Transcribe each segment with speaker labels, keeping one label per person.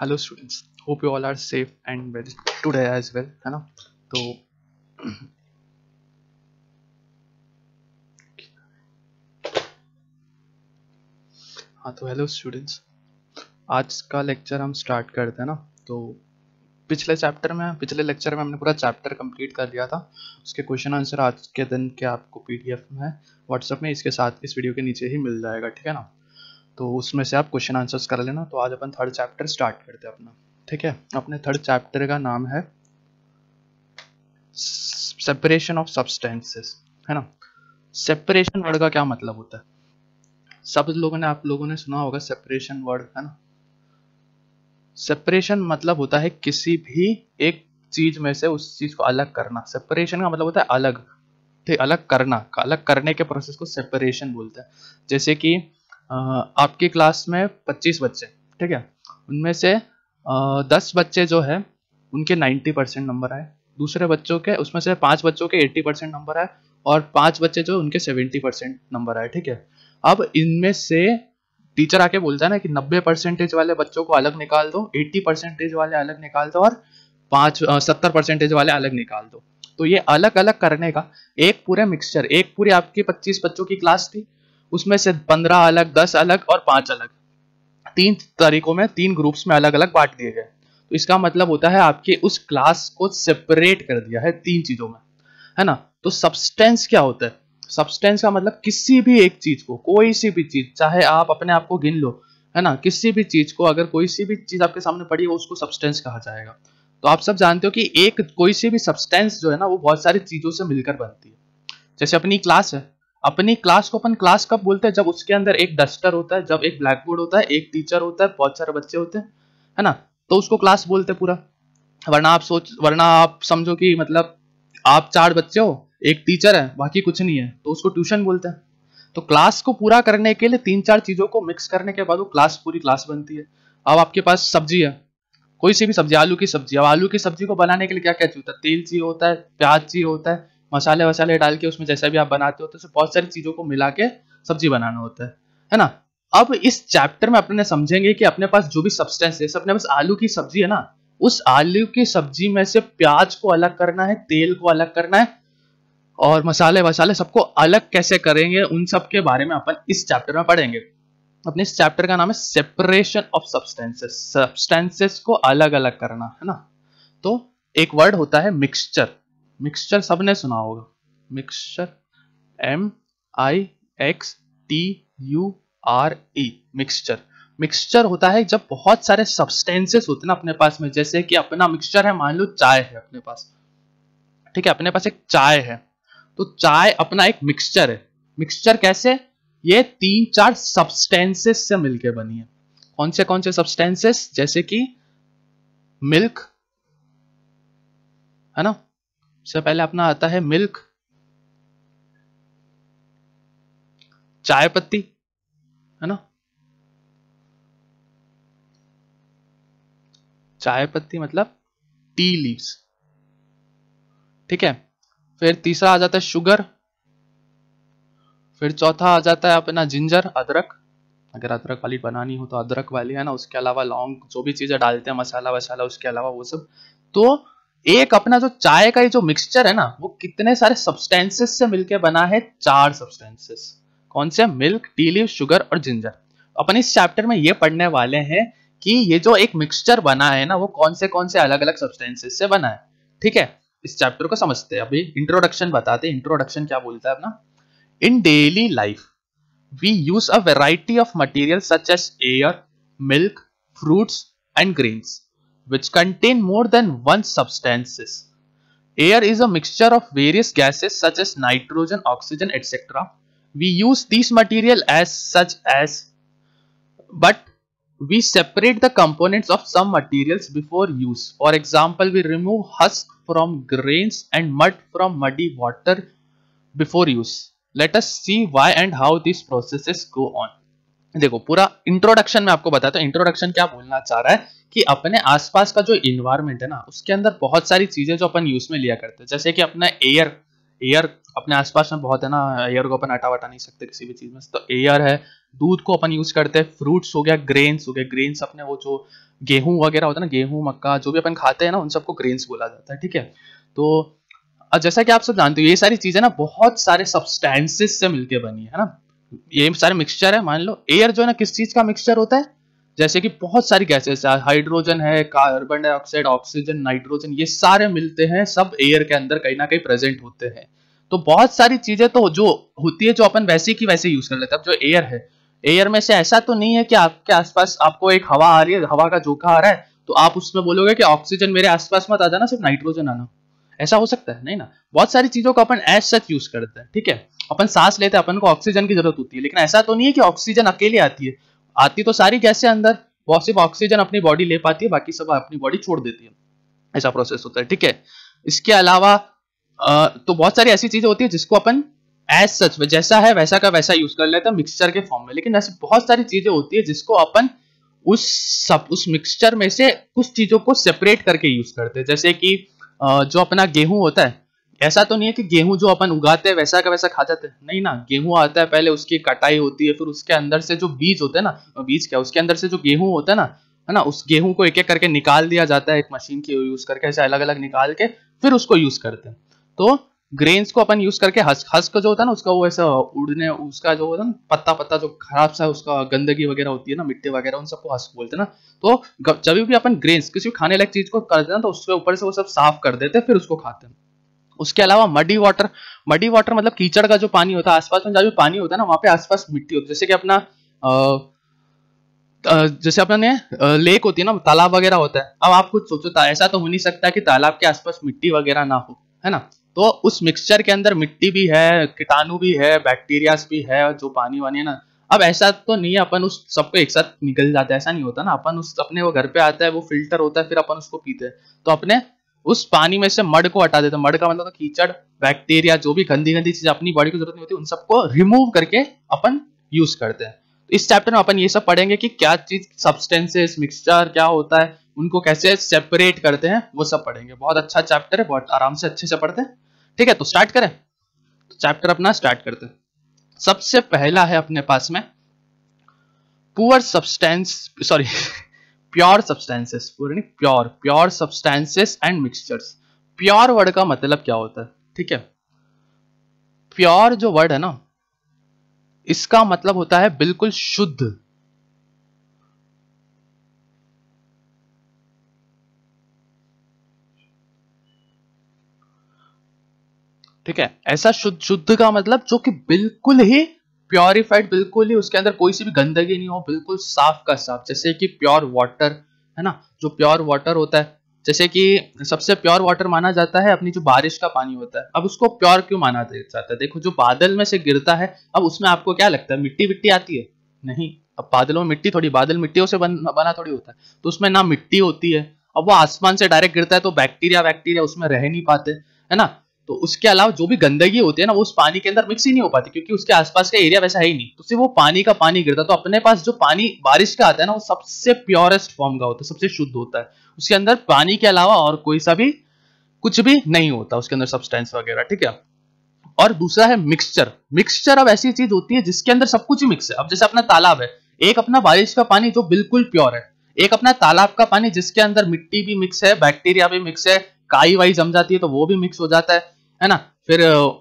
Speaker 1: Hello students hope you all are safe and well today as well है ना तो हाँ तो हेलो स्टूडेंट्स आज का लेक्चर हम स्टार्ट करते हैं ना तो पिछले चैप्टर में पिछले लेक्चर में हमने पूरा चैप्टर कंप्लीट कर लिया था उसके क्वेश्चन आंसर आज के दिन के आपको पीडीएफ में व्हाट्सएप में इसके साथ इस वीडियो के नीचे ही मिल जाएगा ठीक है ना तो उसमें से आप क्वेश्चन आंसर्स कर लेना तो आज अपन थर्ड चैप्टर स्टार्ट करते हैं अपना ठीक है अपने थर्ड चैप्टर का नाम है सेपरेशन ऑफ सब्सटेंसेस है ना सेपरेशन वर्ड का क्या मतलब होता है सब लोगों ने आप लोगों ने सुना होगा सेपरेशन वर्ड है ना सेपरेशन मतलब होता है किसी भी एक चीज में से उस चीज को अलग करना सेपरेशन का मतलब होता है अलग ठीक अलग करना अलग करने के प्रोसेस को सेपरेशन बोलते हैं जैसे कि आपकी क्लास में 25 बच्चे ठीक है उनमें से दस बच्चे जो है उनके 90 परसेंट नंबर आए दूसरे बच्चों के उसमें से पांच बच्चों के 80 परसेंट नंबर आए और पांच बच्चे जो उनके 70 परसेंट नंबर आए ठीक है अब इनमें से टीचर आके बोलता है ना कि 90 परसेंटेज वाले बच्चों को अलग निकाल दो 80 परसेंटेज वाले अलग निकाल दो और पांच सत्तर परसेंटेज वाले अलग निकाल दो तो ये अलग अलग करने का एक पूरे मिक्सचर एक पूरी आपकी पच्चीस बच्चों की क्लास थी उसमें से पंद्रह अलग दस अलग और पांच अलग तीन तरीकों में तीन ग्रुप्स में अलग अलग बांट दिए गए तो इसका मतलब होता है आपके उस क्लास को सेपरेट कर दिया है तीन चीजों में है ना तो सब्सटेंस क्या होता है सब्सटेंस का मतलब किसी भी एक चीज को कोई सी भी चीज चाहे आप अपने आप को गिन लो है ना किसी भी चीज को अगर कोई सी भी चीज आपके सामने पड़ी हो उसको सब्सटेंस कहा जाएगा तो आप सब जानते हो कि एक कोई सी भी सब्सटेंस जो है ना वो बहुत सारी चीजों से मिलकर बनती है जैसे अपनी क्लास है अपनी क्लास को अपन क्लास कब बोलते हैं जब उसके अंदर एक डस्टर होता है जब एक ब्लैक बोर्ड होता है एक टीचर होता है बहुत सारे बच्चे होते हैं है ना तो उसको क्लास बोलते हैं पूरा वरना आप सोच वरना आप समझो कि मतलब आप चार बच्चे हो एक टीचर है बाकी कुछ नहीं है तो उसको ट्यूशन बोलते हैं तो क्लास को पूरा करने के लिए तीन चार चीज़ों को मिक्स करने के बाद वो क्लास पूरी क्लास बनती है अब आपके पास सब्जी है कोई सी भी सब्जी आलू की सब्जी अब आलू की सब्जी को बनाने के लिए क्या क्या चाहिए होता है तेल चाहिए होता है प्याज चाहिए होता है मसाले वसाले डाल के उसमें जैसा भी आप बनाते हो तो उसमें बहुत सारी चीज़ों को मिला के सब्जी बनाना होता है है ना अब इस चैप्टर में अपने समझेंगे कि अपने पास जो भी सब्सटेंस है अपने पास आलू की सब्जी है ना उस आलू की सब्जी में से प्याज को अलग करना है तेल को अलग करना है और मसाले वसाले सबको अलग कैसे करेंगे उन सब के बारे में अपन इस चैप्टर में पढ़ेंगे अपने इस चैप्टर का नाम है सेपरेशन ऑफ सब्सटेंसेस सब्सटेंसेस को अलग अलग करना है ना तो एक वर्ड होता है मिक्सचर मिक्सचर सबने सुना होगा mixture M I X T U R E mixture mixture होता है जब बहुत सारे सब्सटेंसेस होते हैं ना अपने पास में जैसे कि अपना मिक्सचर है मान लो चाय है अपने पास ठीक है अपने पास एक चाय है तो चाय अपना एक मिक्सचर है मिक्सचर कैसे ये तीन चार सब्सटेंसेस से मिलके बनी है कौन से कौन से सब्सटेंसेस जैसे कि मिल्क है ना सबसे पहले अपना आता है मिल्क चाय पत्ती है ना चाय पत्ती मतलब टी लीव्स ठीक है फिर तीसरा आ जाता है शुगर फिर चौथा आ जाता है अपना जिंजर अदरक अगर अदरक वाली बनानी हो तो अदरक वाली है ना उसके अलावा लौंग जो भी चीज़ें डालते हैं मसाला वसाला उसके अलावा वो सब तो एक अपना जो चाय का ये जो मिक्सचर है ना वो कितने सारे सब्सटेंसेस से मिलके बना है चार सब्सटेंसेस कौन से मिल्क टी लीव शुगर और जिंजर अपन इस चैप्टर में ये पढ़ने वाले हैं कि ये जो एक मिक्सचर बना है ना वो कौन से कौन से अलग अलग सब्सटेंसेस से बना है ठीक है इस चैप्टर को समझते हैं अभी इंट्रोडक्शन बताते हैं इंट्रोडक्शन क्या बोलता है अपना in daily life we use a variety of material such as air milk fruits and grains which contain more than one substances. Air is a mixture of various gases such as nitrogen, oxygen, etc. We use these material as such as but we separate the components of some materials before use. For example, we remove husk from grains and mud from muddy water before use. Let us see why and how these processes go on. देखो पूरा introduction में आपको बताता हूँ introduction क्या बोलना चाह रहा है कि अपने आसपास का जो इन्वायरमेंट है ना उसके अंदर बहुत सारी चीजें जो अपन यूज में लिया करते हैं जैसे कि अपना एयर एयर अपने आसपास में बहुत है ना एयर को अपन हटा वटा नहीं सकते किसी भी चीज में तो एयर है दूध को अपन यूज करते हैं फ्रूट्स हो गया ग्रेन्स हो गया ग्रेन्स अपने वो जो गेहूं वगैरह होता है ना गेहूं मक्का जो भी अपन खाते हैं ना उन सबको ग्रेन्स बोला जाता है ठीक है तो जैसा कि आप सब जानते हो ये सारी चीजें ना बहुत सारे सब्सटेंसेस से मिलकर बनी है ना ये सारे मिक्सचर है मान लो एयर जो है ना किस चीज का मिक्सचर होता है जैसे कि बहुत सारी गैसेस हाइड्रोजन है कार्बन डाइऑक्साइड ऑक्सीजन नाइट्रोजन ये सारे मिलते हैं सब एयर के अंदर कहीं ना कहीं प्रेजेंट होते हैं तो बहुत सारी चीजें तो जो होती है जो अपन वैसे की वैसे यूज कर लेते हैं जो एयर है एयर में से ऐसा तो नहीं है कि आपके आसपास आपको एक हवा आ रही है हवा का झोंका आ रहा है तो आप उसमें बोलोगे कि ऑक्सीजन मेरे आसपास मत आ जाना सिर्फ नाइट्रोजन आना ऐसा हो सकता है नहीं ना बहुत सारी चीजों को अपन एज सच यूज करते हैं ठीक है अपन सांस लेते हैं अपन को ऑक्सीजन की जरूरत होती है लेकिन ऐसा तो नहीं है कि ऑक्सीजन अकेले आती है आती तो सारी गैसें अंदर वो सिर्फ ऑक्सीजन अपनी बॉडी ले पाती है बाकी सब अपनी बॉडी छोड़ देती है ऐसा प्रोसेस होता है ठीक है इसके अलावा तो बहुत सारी ऐसी चीजें होती है जिसको अपन एज सच में जैसा है वैसा का वैसा यूज कर लेते हैं मिक्सचर के फॉर्म में लेकिन ऐसी बहुत सारी चीजें होती है जिसको अपन उस सब उस मिक्सचर में से कुछ चीजों को सेपरेट करके यूज करते हैं जैसे कि जो अपना गेहूं होता है ऐसा तो नहीं है कि गेहूं जो अपन उगाते हैं वैसा का वैसा खा जाते हैं नहीं ना गेहूं आता है पहले उसकी कटाई होती है फिर उसके अंदर से जो बीज होते हैं ना बीज क्या उसके अंदर से जो गेहूं होता है ना है ना उस गेहूं को एक एक करके निकाल दिया जाता है एक मशीन की यूज करके ऐसे अलग अलग निकाल के फिर उसको यूज करते हैं तो ग्रेन्स को अपन यूज करके हस्क हस्क का जो होता है ना उसका वो ऐसा उड़ने उसका जो होता है ना पत्ता पत्ता जो खराब सा उसका गंदगी वगैरह होती है ना मिट्टी वगैरह उन सबको हस्क बोलते हैं ना तो जब भी अपन ग्रेन्स किसी भी खाने लायक चीज को करते हैं तो उसके ऊपर से वो सब साफ कर देते हैं फिर उसको खाते हैं उसके अलावा मडी वाटर मडी वाटर मतलब कीचड़ का जो पानी होता है आसपास में जहाँ भी पानी होता है ना वहाँ पे आसपास मिट्टी होती है जैसे कि अपना आ, जैसे अपने लेक होती है ना तालाब वगैरह होता है अब आप कुछ सोचो ऐसा तो हो नहीं सकता कि तालाब के आसपास मिट्टी वगैरह ना हो है ना तो उस मिक्सचर के अंदर मिट्टी भी है कीटाणु भी है बैक्टीरियाज भी है जो पानी वानी है ना अब ऐसा तो नहीं है अपन उस सबको एक साथ निकल जाता है ऐसा नहीं होता ना अपन उस अपने वो घर पे आता है वो फिल्टर होता है फिर अपन उसको पीते हैं तो अपने उस पानी में से मड को हटा देते मड का मतलब कीचड़ बैक्टीरिया जो भी गंदी गंदी चीज अपनी बॉडी को जरूरत नहीं होती उन सबको रिमूव करके अपन यूज करते हैं तो इस चैप्टर में अपन ये सब पढ़ेंगे कि क्या चीज सब्सटेंसेस मिक्सचर क्या होता है उनको कैसे सेपरेट करते हैं वो सब पढ़ेंगे बहुत अच्छा चैप्टर है बहुत आराम से अच्छे से पढ़ते हैं ठीक है तो स्टार्ट करें तो चैप्टर अपना स्टार्ट करते हैं सबसे पहला है अपने पास में poor substance sorry pure substances पूरे pure pure substances and mixtures pure word का मतलब क्या होता है ठीक है प्योर जो वर्ड है ना इसका मतलब होता है बिल्कुल शुद्ध ठीक है ऐसा शुद्ध शुद्ध का मतलब जो कि बिल्कुल ही प्योरीफाइड बिल्कुल ही उसके अंदर कोई सी भी गंदगी नहीं हो बिल्कुल साफ का साफ जैसे कि प्योर वाटर है ना जो प्योर वाटर होता है जैसे कि सबसे प्योर वाटर माना जाता है अपनी जो बारिश का पानी होता है अब उसको प्योर क्यों माना जाता है देखो जो बादल में से गिरता है अब उसमें आपको क्या लगता है मिट्टी विट्टी आती है नहीं अब बादलों में मिट्टी थोड़ी बादल मिट्टियों से बन, बना थोड़ी होता है तो उसमें ना मिट्टी होती है अब वो आसमान से डायरेक्ट गिरता है तो बैक्टीरिया वैक्टीरिया उसमें रह नहीं पाते है ना तो उसके अलावा जो भी गंदगी होती है ना वो उस पानी के अंदर मिक्स ही नहीं हो पाती क्योंकि उसके आसपास का एरिया वैसा है ही नहीं तो सिर्फ वो पानी का पानी गिरता तो अपने पास जो पानी बारिश का आता है ना वो सबसे प्योरेस्ट फॉर्म का होता है सबसे शुद्ध होता है उसके अंदर पानी के अलावा और कोई सा भी कुछ भी नहीं होता उसके अंदर सब्सटेंस वगैरह ठीक है और दूसरा है मिक्सचर मिक्सचर अब ऐसी चीज होती है जिसके अंदर सब कुछ ही मिक्स है अब जैसे अपना तालाब है एक अपना बारिश का पानी जो बिल्कुल प्योर है एक अपना तालाब का पानी जिसके अंदर मिट्टी भी मिक्स है बैक्टीरिया भी मिक्स है काई वाई जम जाती है तो वो भी मिक्स हो जाता है है ना फिर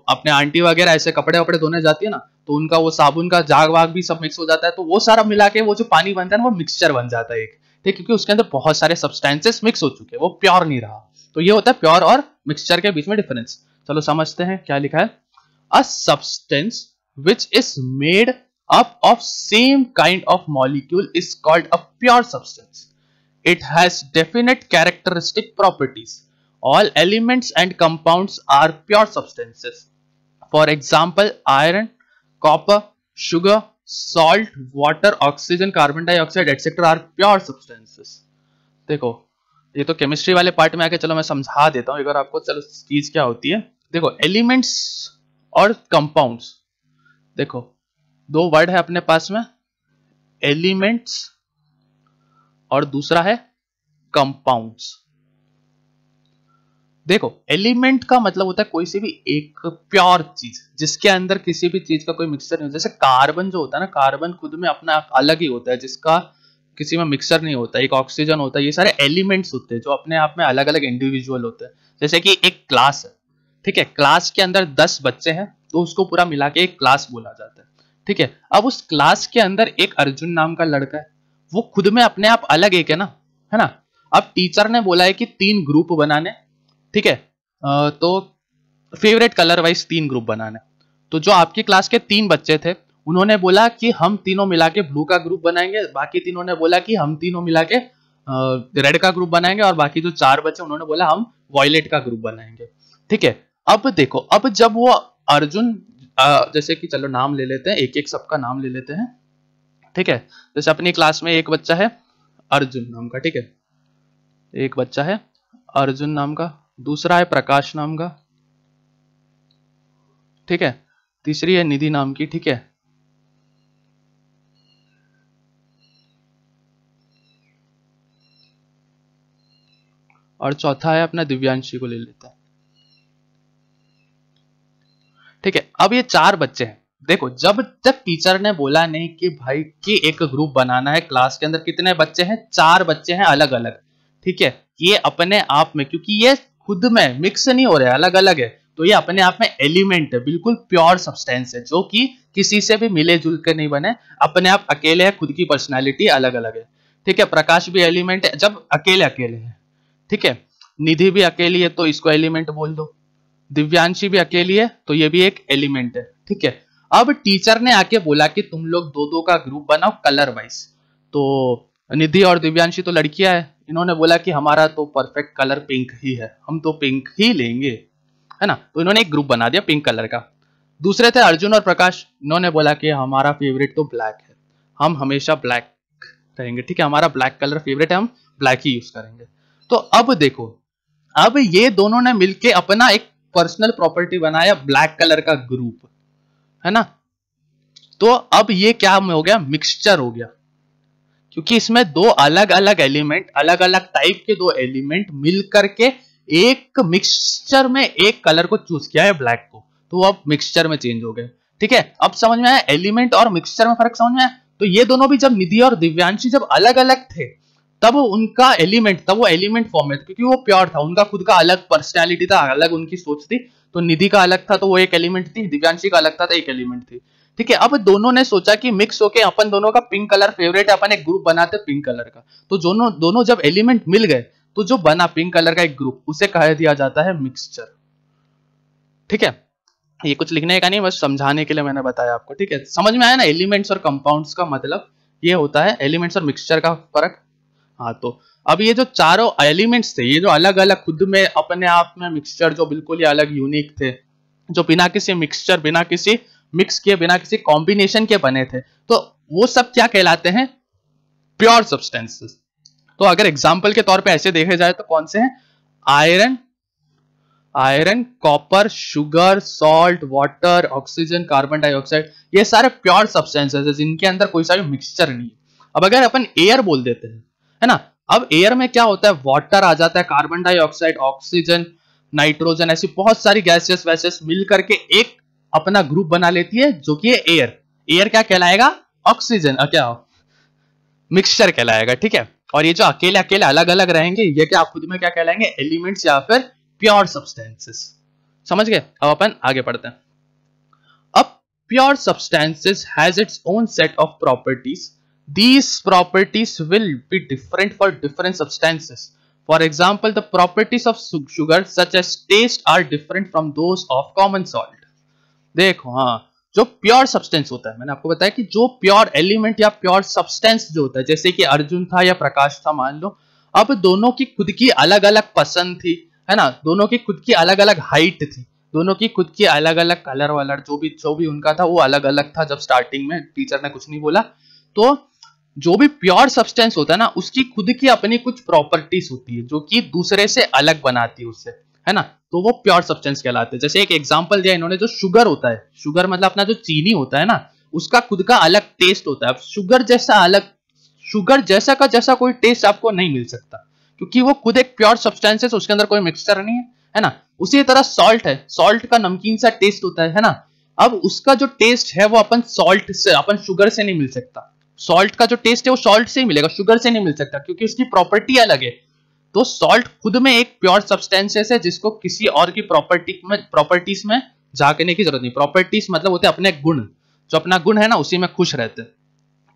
Speaker 1: अपने आंटी वगैरह ऐसे कपड़े वपड़े धोने जाती है ना तो उनका वो साबुन का जाग वाग भी सब मिक्स हो जाता है तो वो सारा मिला के वो जो पानी बनता है ना वो मिक्सचर बन जाता है एक ठीक क्योंकि उसके अंदर बहुत सारे सब्सटेंसेस मिक्स हो चुके हैं वो प्योर नहीं रहा तो ये होता है प्योर और मिक्सचर के बीच में डिफरेंस चलो समझते हैं क्या लिखा है a substance which is made up of same kind of molecule is called a pure substance it has definite characteristic properties all elements and compounds are pure substances for example iron copper sugar salt water oxygen carbon dioxide etc are pure substances देखो ये तो chemistry वाले part में आके चलो मैं समझा देता हूँ अगर आपको चलो चीज क्या होती है देखो एलिमेंट्स और कंपाउंड्स देखो दो वर्ड है अपने पास में एलिमेंट्स और दूसरा है कंपाउंड्स देखो एलिमेंट का मतलब होता है कोई सी भी एक प्योर चीज जिसके अंदर किसी भी चीज का कोई मिक्सर नहीं होता जैसे कार्बन जो होता है ना कार्बन खुद में अपना अलग ही होता है जिसका किसी में मिक्सर नहीं होता एक ऑक्सीजन होता है ये सारे एलिमेंट्स होते हैं जो अपने आप में अलग अलग इंडिविजुअल होते हैं जैसे कि एक क्लास है ठीक है क्लास के अंदर दस बच्चे हैं तो उसको पूरा मिला के एक क्लास बोला जाता है ठीक है अब उस क्लास के अंदर एक अर्जुन नाम का लड़का है वो खुद में अपने आप अलग एक है ना है ना अब टीचर ने बोला है कि तीन ग्रुप बनाने ठीक है तो फेवरेट कलर वाइज तीन ग्रुप बनाना तो जो आपकी क्लास के तीन बच्चे थे उन्होंने बोला कि हम तीनों मिला के ब्लू का ग्रुप बनाएंगे बाकी तीनों ने बोला कि हम तीनों मिला के रेड का ग्रुप बनाएंगे और बाकी जो चार बच्चे उन्होंने बोला हम वॉयलेट का ग्रुप बनाएंगे ठीक है अब देखो अब जब वो अर्जुन जैसे कि चलो नाम ले लेते हैं एक एक सबका नाम ले लेते हैं ठीक है जैसे अपनी क्लास में एक बच्चा है अर्जुन नाम का ठीक है एक बच्चा है अर्जुन नाम का दूसरा है प्रकाश नाम का ठीक है तीसरी है निधि नाम की ठीक है और चौथा है अपना दिव्यांशी को ले लेते हैं ठीक है अब ये चार बच्चे हैं देखो जब तक टीचर ने बोला नहीं कि भाई की एक ग्रुप बनाना है क्लास के अंदर कितने बच्चे हैं चार बच्चे हैं अलग अलग ठीक है ये अपने आप में क्योंकि ये खुद में मिक्स नहीं हो रहे अलग अलग है तो ये अपने आप में एलिमेंट है बिल्कुल प्योर सब्सटेंस है जो कि किसी से भी मिले जुल के नहीं बने अपने आप अकेले है खुद की पर्सनैलिटी अलग अलग है ठीक है प्रकाश भी एलिमेंट है जब अकेले अकेले है ठीक है निधि भी अकेली है तो इसको एलिमेंट बोल दो दिव्यांशी भी अकेली है तो ये भी एक एलिमेंट है ठीक है अब टीचर ने आके बोला कि तुम लोग दो दो का ग्रुप बनाओ कलर वाइज तो निधि और दिव्यांशी तो लड़कियां है इन्होंने बोला कि हमारा तो परफेक्ट कलर पिंक ही है हम तो पिंक ही लेंगे है ना तो इन्होंने एक ग्रुप बना दिया पिंक कलर का दूसरे थे अर्जुन और प्रकाश इन्होंने बोला कि हमारा फेवरेट तो ब्लैक है हम हमेशा ब्लैक रहेंगे ठीक है हमारा ब्लैक कलर फेवरेट है हम ब्लैक ही यूज करेंगे तो अब देखो अब ये दोनों ने मिलके अपना एक पर्सनल प्रॉपर्टी बनाया ब्लैक कलर का ग्रुप है ना तो अब ये क्या हो गया मिक्सचर हो गया क्योंकि इसमें दो अलग अलग एलिमेंट अलग अलग टाइप के दो एलिमेंट मिल करके एक मिक्सचर में एक कलर को चूज किया है ब्लैक को तो अब मिक्सचर में चेंज हो गए ठीक है अब समझ में आया एलिमेंट और मिक्सचर में फर्क समझ में आया तो ये दोनों भी जब निधि और दिव्यांशी जब अलग अलग थे तब उनका एलिमेंट तब वो एलिमेंट फॉर्म में क्योंकि वो प्योर था उनका खुद का अलग पर्सनैलिटी था अलग उनकी सोच थी तो निधि का अलग था तो वो एक एलिमेंट थी दिव्यांशी का अलग था तो एक एलिमेंट थी ठीक है अब दोनों ने सोचा कि मिक्स होके अपन दोनों का पिंक कलर फेवरेट है अपन एक ग्रुप बनाते पिंक कलर का तो दोनों दोनों जब एलिमेंट मिल गए तो जो बना पिंक कलर का एक ग्रुप उसे कह दिया जाता है मिक्सचर ठीक है ये कुछ लिखने का नहीं बस समझाने के लिए मैंने बताया आपको ठीक है समझ में आया ना एलिमेंट्स और कंपाउंड्स का मतलब ये होता है एलिमेंट्स और मिक्सचर का फर्क हाँ तो अब ये जो चारों एलिमेंट्स थे ये जो अलग अलग खुद में अपने आप में मिक्सचर जो बिल्कुल ही अलग यूनिक थे जो बिना किसी मिक्सचर बिना किसी मिक्स किए बिना किसी कॉम्बिनेशन के बने थे तो वो सब क्या कहलाते हैं प्योर सब्सटेंसेस तो अगर एग्जाम्पल के तौर पे ऐसे देखे जाए तो कौन से हैं iron iron copper sugar salt water oxygen carbon dioxide ये सारे प्योर सब्सटेंसेस है जिनके अंदर कोई सारी मिक्सचर नहीं है अब अगर अपन एयर बोल देते हैं है ना अब एयर में क्या होता है वाटर आ जाता है कार्बन डाइऑक्साइड ऑक्सीजन नाइट्रोजन ऐसी बहुत सारी गैसेस वैसेस मिल करके एक अपना ग्रुप बना लेती है जो कि एयर एयर क्या कहलाएगा ऑक्सीजन क्या मिक्सचर कहलाएगा ठीक है और ये जो अकेले अकेले अलग अलग रहेंगे ये क्या खुद में क्या कहलाएंगे एलिमेंट्स या फिर प्योर सब्सटेंसेस समझ गए अब अपन आगे पढ़ते हैं अब pure substances has its own set of properties these properties will be different for different substances for example the properties of sugar such as taste are different from those of common salt देखो हाँ जो pure substance होता है मैंने आपको बताया कि जो प्योर एलिमेंट या प्योर सब्सटेंस जो होता है जैसे कि अर्जुन था या प्रकाश था मान लो अब दोनों की खुद की अलग अलग पसंद थी है ना दोनों की खुद की अलग अलग हाइट थी दोनों की खुद की अलग अलग कलर वालर जो भी जो भी उनका था वो अलग अलग था जब स्टार्टिंग में टीचर ने कुछ नहीं बोला तो जो भी प्योर सब्सटेंस होता है ना उसकी खुद की अपनी कुछ प्रॉपर्टीज होती है जो कि दूसरे से अलग बनाती है उससे है ना तो वो प्योर सब्सटेंस कहलाते हैं जैसे एक एग्जाम्पल दिया इन्होंने जो शुगर होता है शुगर मतलब अपना जो चीनी होता है ना उसका खुद का अलग टेस्ट होता है शुगर जैसा अलग शुगर जैसा का जैसा कोई टेस्ट आपको नहीं मिल सकता क्योंकि वो खुद एक प्योर सब्सटेंस है तो उसके अंदर कोई मिक्सचर नहीं है है ना उसी तरह सॉल्ट है सॉल्ट का नमकीन सा टेस्ट होता है है ना अब उसका जो टेस्ट है वो अपन सॉल्ट से अपन शुगर से नहीं मिल सकता सॉल्ट का जो टेस्ट है वो सॉल्ट से ही मिलेगा शुगर से नहीं मिल सकता क्योंकि उसकी प्रॉपर्टी अलग है तो सॉल्ट खुद में एक प्योर सब्सटेंसेस है जिसको किसी और की प्रॉपर्टी में प्रॉपर्टीज में झाकने की जरूरत नहीं प्रॉपर्टीज मतलब होते हैं अपने गुण जो अपना गुण है ना उसी में खुश रहते हैं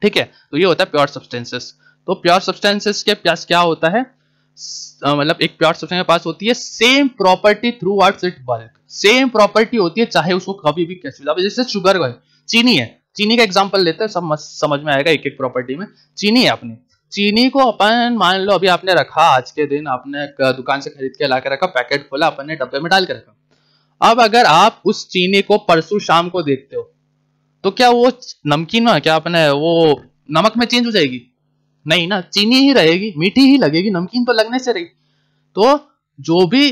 Speaker 1: ठीक है तो ये होता है प्योर सब्सटेंसेस तो प्योर सब्सटेंसेस के पास क्या होता है मतलब एक प्योर सब्सटेंस के पास होती है same property throughout it bulk same property होती है चाहे उसको कभी भी कैसे अब जैसे शुगर है चीनी है चीनी का एग्जाम्पल लेते हैं सब समझ में आएगा एक एक प्रॉपर्टी में चीनी है अपनी चीनी को अपन मान लो अभी आपने रखा आज के दिन आपने दुकान से खरीद के ला के रखा पैकेट खोला अपन ने डब्बे में डाल के रखा अब अगर आप उस चीनी को परसों शाम को देखते हो तो क्या वो नमकीन ना क्या अपने वो नमक में चेंज हो जाएगी नहीं ना चीनी ही रहेगी मीठी ही लगेगी नमकीन तो लगने से रही तो जो भी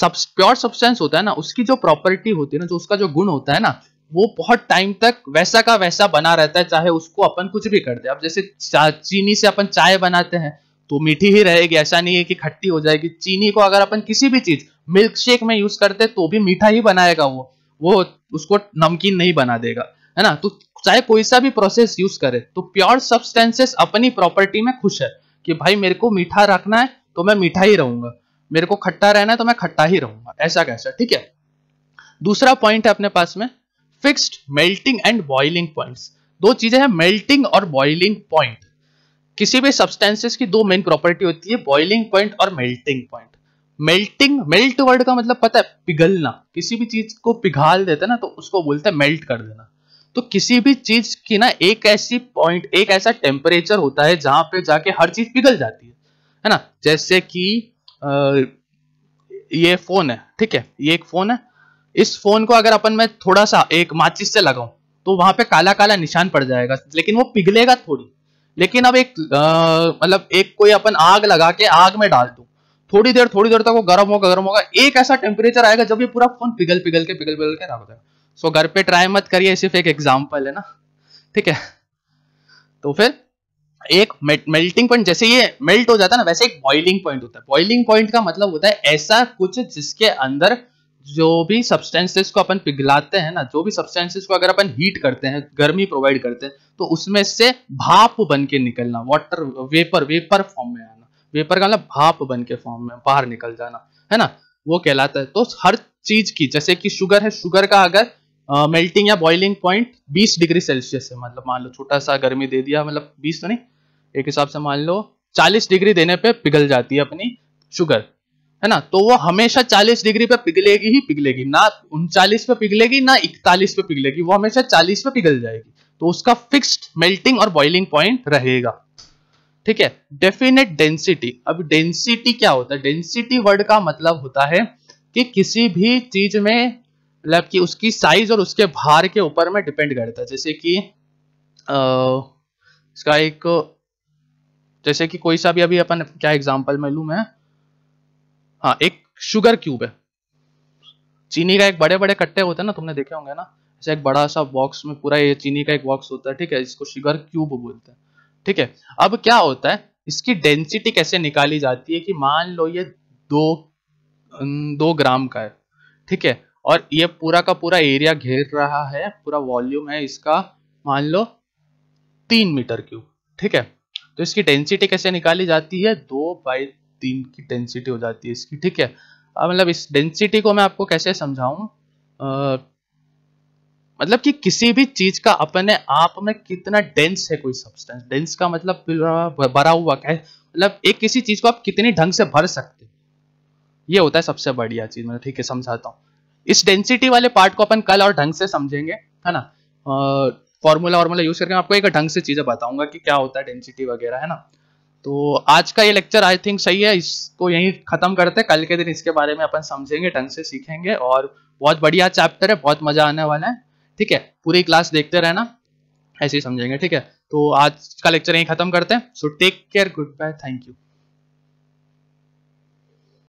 Speaker 1: सब प्योर सब्सटेंस होता है ना उसकी जो प्रॉपर्टी होती है ना जो उसका जो गुण होता है ना वो बहुत टाइम तक वैसा का वैसा बना रहता है चाहे उसको अपन कुछ भी कर दे अब जैसे चीनी से अपन चाय बनाते हैं तो मीठी ही रहेगी ऐसा नहीं है कि खट्टी हो जाएगी चीनी को अगर अपन किसी भी चीज मिल्क शेक में यूज करते तो भी मीठा ही बनाएगा वो वो उसको नमकीन नहीं बना देगा है ना तो चाहे कोई सा भी प्रोसेस यूज करे तो प्योर सब्सटेंसेस अपनी प्रॉपर्टी में खुश है कि भाई मेरे को मीठा रखना है तो मैं मीठा ही रहूंगा मेरे को खट्टा रहना है तो मैं खट्टा ही रहूंगा ऐसा कैसा ठीक है दूसरा पॉइंट है अपने पास में fixed melting and boiling points दो चीजें हैं मेल्टिंग और बॉइलिंग पॉइंट किसी भी सब्सटेंसेस की दो मेन प्रॉपर्टी होती है बॉइलिंग पॉइंट और melting point melting melt word का मतलब पता है पिघलना किसी भी चीज को पिघाल देते ना तो उसको बोलते हैं मेल्ट कर देना तो किसी भी चीज की ना एक ऐसी पॉइंट एक ऐसा टेम्परेचर होता है जहां पे जाके हर चीज पिघल जाती है है ना जैसे कि आ, ये फोन है ठीक है ये एक फोन है इस फोन को अगर अपन मैं थोड़ा सा एक माचिस से लगाऊं तो वहां पे काला काला निशान पड़ जाएगा लेकिन वो पिघलेगा थोड़ी लेकिन अब एक मतलब एक कोई अपन आग लगा के आग में डाल दू थोड़ी देर थोड़ी देर तक वो गर्म होगा गर्म होगा एक ऐसा टेम्परेचर आएगा जब ये पूरा फोन पिघल पिघल के पिघल पिघल के रख सो घर पे ट्राई मत करिए सिर्फ एक एग्जाम्पल है ना ठीक है तो फिर एक मेल्टिंग पॉइंट जैसे ये मेल्ट हो जाता है ना वैसे एक बॉइलिंग पॉइंट होता है बॉइलिंग पॉइंट का मतलब होता है ऐसा कुछ जिसके अंदर जो भी सब्सटेंसेस को अपन पिघलाते हैं ना जो भी सब्सटेंसेस को अगर अपन हीट करते हैं गर्मी प्रोवाइड करते हैं तो उसमें से भाप बन के निकलना वाटर वेपर वेपर फॉर्म में आना वेपर का मतलब भाप बन के फॉर्म में बाहर निकल जाना है ना वो कहलाता है तो हर चीज की जैसे कि शुगर है शुगर का अगर मेल्टिंग या बॉइलिंग पॉइंट 20 डिग्री सेल्सियस है मतलब मान लो छोटा सा गर्मी दे दिया मतलब 20 तो नहीं एक हिसाब से मान लो 40 डिग्री देने पे पिघल जाती है अपनी शुगर है ना तो वो हमेशा 40 डिग्री पे पिघलेगी ही पिघलेगी ना उनचालीस पे पिघलेगी ना इकतालीस पे पिघलेगी वो हमेशा 40 पे पिघल जाएगी तो उसका फिक्स्ड मेल्टिंग और बॉइलिंग पॉइंट रहेगा ठीक है डेफिनेट डेंसिटी अब डेंसिटी क्या होता है डेंसिटी वर्ड का मतलब होता है कि किसी भी चीज में मतलब कि उसकी साइज और उसके भार के ऊपर में डिपेंड करता है जैसे कि इसका एक जैसे कि कोई सा भी अभी अपन क्या एग्जाम्पल में लू मैं हाँ एक शुगर क्यूब है चीनी का एक बड़े बड़े कट्टे होते हैं ना तुमने देखे होंगे ना ऐसे एक बड़ा सा बॉक्स में पूरा ये चीनी का एक बॉक्स होता है ठीक है इसको शुगर क्यूब बोलते हैं ठीक है अब क्या होता है इसकी डेंसिटी कैसे निकाली जाती है कि मान लो ये दो दो ग्राम का है ठीक है और ये पूरा का पूरा एरिया घेर रहा है पूरा वॉल्यूम है इसका मान लो तीन मीटर क्यूब ठीक है तो इसकी डेंसिटी कैसे निकाली जाती है दो बाई तीन की डेंसिटी हो जाती है इसकी ठीक है अब मतलब इस डेंसिटी को मैं आपको कैसे समझाऊं मतलब कि किसी भी चीज का अपने आप में कितना डेंस है कोई सब्सटेंस डेंस का मतलब भरा हुआ क्या मतलब एक किसी चीज को आप कितनी ढंग से भर सकते ये होता है सबसे बढ़िया चीज मतलब ठीक है समझाता हूँ इस डेंसिटी वाले पार्ट को अपन कल और ढंग से समझेंगे है ना फॉर्मूला वॉर्मूला यूज करके आपको एक ढंग से चीजें बताऊंगा कि क्या होता है डेंसिटी वगैरह है ना तो आज का ये लेक्चर आई थिंक सही है इसको यही ख़त्म करते हैं कल के दिन इसके बारे में अपन समझेंगे ढंग से सीखेंगे और बहुत बढ़िया चैप्टर है बहुत मज़ा आने वाला है ठीक है पूरी क्लास देखते रहना ऐसे ही समझेंगे ठीक है तो आज का लेक्चर यही ख़त्म करते हैं so take care goodbye thank you